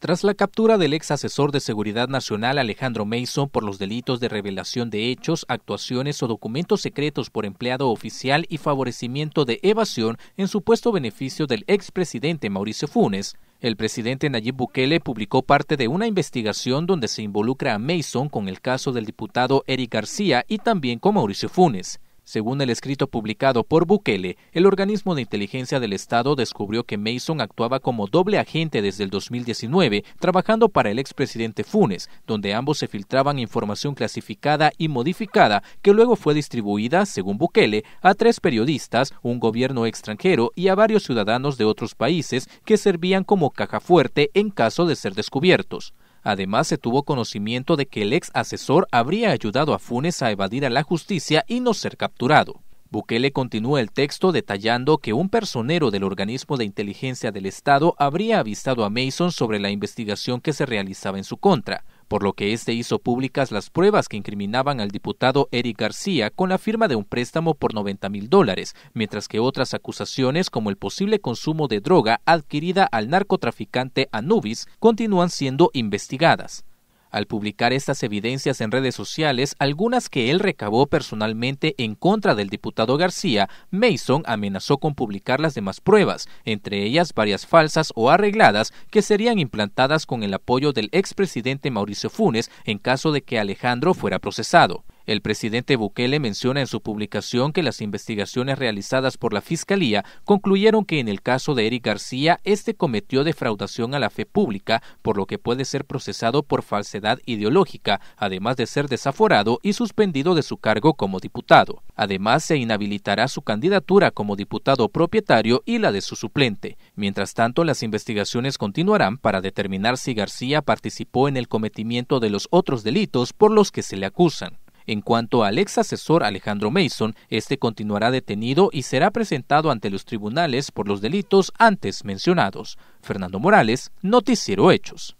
Tras la captura del ex asesor de Seguridad Nacional Alejandro Mason por los delitos de revelación de hechos, actuaciones o documentos secretos por empleado oficial y favorecimiento de evasión en supuesto beneficio del expresidente Mauricio Funes, el presidente Nayib Bukele publicó parte de una investigación donde se involucra a Mason con el caso del diputado Eric García y también con Mauricio Funes. Según el escrito publicado por Bukele, el organismo de inteligencia del Estado descubrió que Mason actuaba como doble agente desde el 2019, trabajando para el expresidente Funes, donde ambos se filtraban información clasificada y modificada que luego fue distribuida, según Bukele, a tres periodistas, un gobierno extranjero y a varios ciudadanos de otros países que servían como caja fuerte en caso de ser descubiertos. Además, se tuvo conocimiento de que el ex asesor habría ayudado a Funes a evadir a la justicia y no ser capturado. Bukele continúa el texto detallando que un personero del organismo de inteligencia del Estado habría avistado a Mason sobre la investigación que se realizaba en su contra, por lo que éste hizo públicas las pruebas que incriminaban al diputado Eric García con la firma de un préstamo por 90 mil dólares, mientras que otras acusaciones como el posible consumo de droga adquirida al narcotraficante Anubis continúan siendo investigadas al publicar estas evidencias en redes sociales, algunas que él recabó personalmente en contra del diputado García, Mason amenazó con publicar las demás pruebas, entre ellas varias falsas o arregladas que serían implantadas con el apoyo del expresidente Mauricio Funes en caso de que Alejandro fuera procesado. El presidente Bukele menciona en su publicación que las investigaciones realizadas por la Fiscalía concluyeron que en el caso de Eric García, este cometió defraudación a la fe pública, por lo que puede ser procesado por falsedad ideológica, además de ser desaforado y suspendido de su cargo como diputado. Además, se inhabilitará su candidatura como diputado propietario y la de su suplente. Mientras tanto, las investigaciones continuarán para determinar si García participó en el cometimiento de los otros delitos por los que se le acusan. En cuanto al ex asesor Alejandro Mason, este continuará detenido y será presentado ante los tribunales por los delitos antes mencionados. Fernando Morales, Noticiero Hechos.